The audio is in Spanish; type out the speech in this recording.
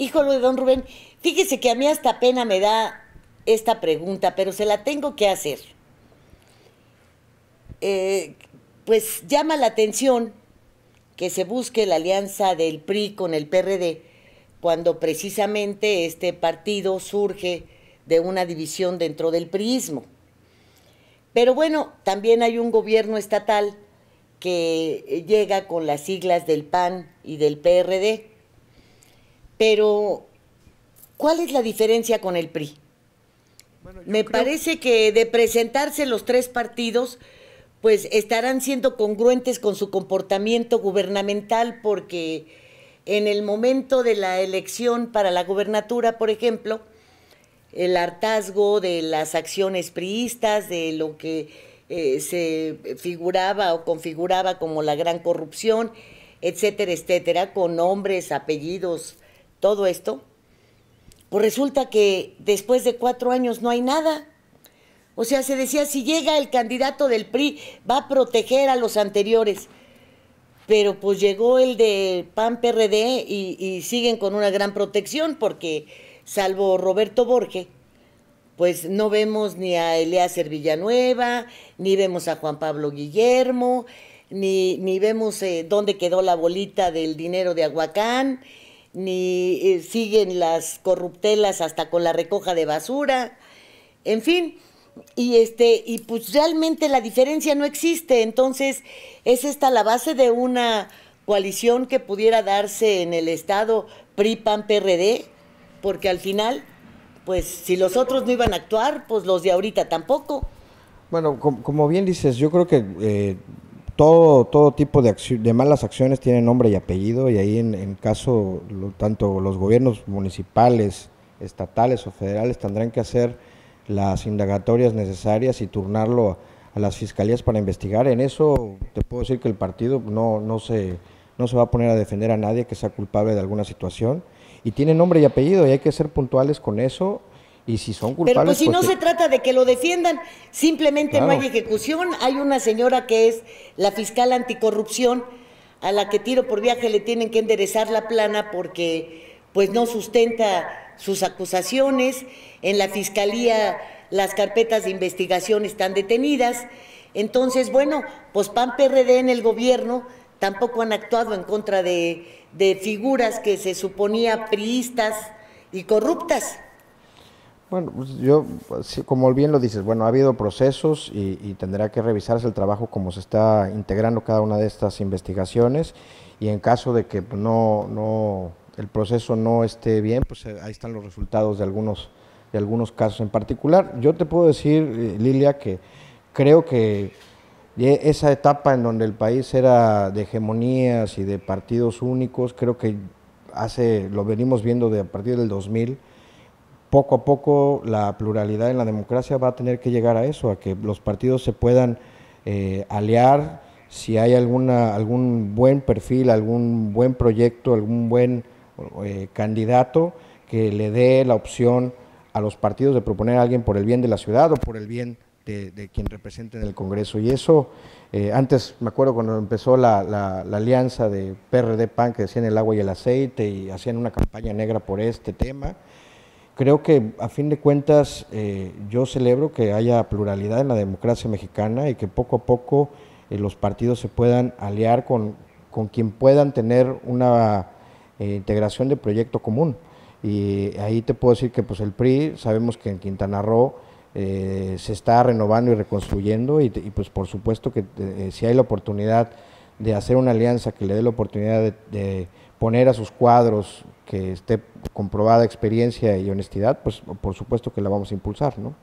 Híjole, don Rubén, fíjese que a mí hasta pena me da esta pregunta, pero se la tengo que hacer. Eh, pues llama la atención que se busque la alianza del PRI con el PRD cuando precisamente este partido surge de una división dentro del priismo. Pero bueno, también hay un gobierno estatal que llega con las siglas del PAN y del PRD. Pero, ¿cuál es la diferencia con el PRI? Me parece que de presentarse los tres partidos, pues estarán siendo congruentes con su comportamiento gubernamental porque en el momento de la elección para la gubernatura, por ejemplo, el hartazgo de las acciones priistas, de lo que eh, se figuraba o configuraba como la gran corrupción, etcétera, etcétera, con nombres, apellidos, todo esto, pues resulta que después de cuatro años no hay nada. O sea, se decía, si llega el candidato del PRI, va a proteger a los anteriores. Pero pues llegó el de PAN PRD y, siguen con una gran protección porque, salvo Roberto Borges, pues no vemos ni a elea Villanueva, ni vemos a Juan Pablo Guillermo, ni, ni vemos eh, dónde quedó la bolita del dinero de Aguacán ni eh, siguen las corruptelas hasta con la recoja de basura, en fin. Y este, y pues realmente la diferencia no existe. Entonces, es esta la base de una coalición que pudiera darse en el estado PRI PAN PRD, porque al final, pues si los otros no iban a actuar, pues los de ahorita tampoco. Bueno, como, bien dices, yo creo que eh, todo, todo tipo de, malas acciones tienen nombre y apellido y ahí en, caso, lo, tanto los gobiernos municipales, estatales o federales tendrán que hacer las indagatorias necesarias y turnarlo a, las fiscalías para investigar. En eso te puedo decir que el partido no, no, se, no se va a poner a defender a nadie que sea culpable de alguna situación y tiene nombre y apellido y hay que ser puntuales con eso si son Pero pues si pues no se trata de que lo defiendan, simplemente no hay ejecución. Hay una señora que es la fiscal anticorrupción a la que tiro por viaje le tienen que enderezar la plana porque pues no sustenta sus acusaciones. En la fiscalía las carpetas de investigación están detenidas. Entonces, bueno, pues PAN PRD en el gobierno tampoco han actuado en contra de, de figuras que se suponía priistas y corruptas. Bueno, pues, yo, como bien lo dices, bueno, ha habido procesos y, tendrá que revisarse el trabajo como se está integrando cada una de estas investigaciones y en caso de que no, no el proceso no esté bien, pues eh, ahí están los resultados de algunos, de algunos casos en particular. Yo te puedo decir, eh, Lilia, que creo que e, esa etapa en donde el país era de hegemonías y de partidos únicos, creo que hace, lo venimos viendo de a partir del 2000, poco a poco la pluralidad en la democracia va a tener que llegar a eso, a que los partidos se puedan eh, aliar si hay alguna, algún buen perfil, algún buen proyecto, algún buen eh, candidato que le dé la opción a los partidos de proponer a alguien por el bien de la ciudad o por el bien de, quien represente en el Congreso. Y eso, eh, antes me acuerdo cuando empezó la, la alianza de PRD-PAN que decían el agua y el aceite y hacían una campaña negra por este tema creo que a fin de cuentas eh, yo celebro que haya pluralidad en la democracia mexicana y que poco a poco eh, los partidos se puedan aliar con, con quien puedan tener una eh, integración de proyecto común. Y ahí te puedo decir que pues el PRI, sabemos que en Quintana Roo se está renovando y reconstruyendo y, y pues por supuesto que si hay la oportunidad de hacer una alianza que le dé la oportunidad de, poner a sus cuadros que esté comprobada experiencia y honestidad, pues por supuesto que la vamos a impulsar, ¿no?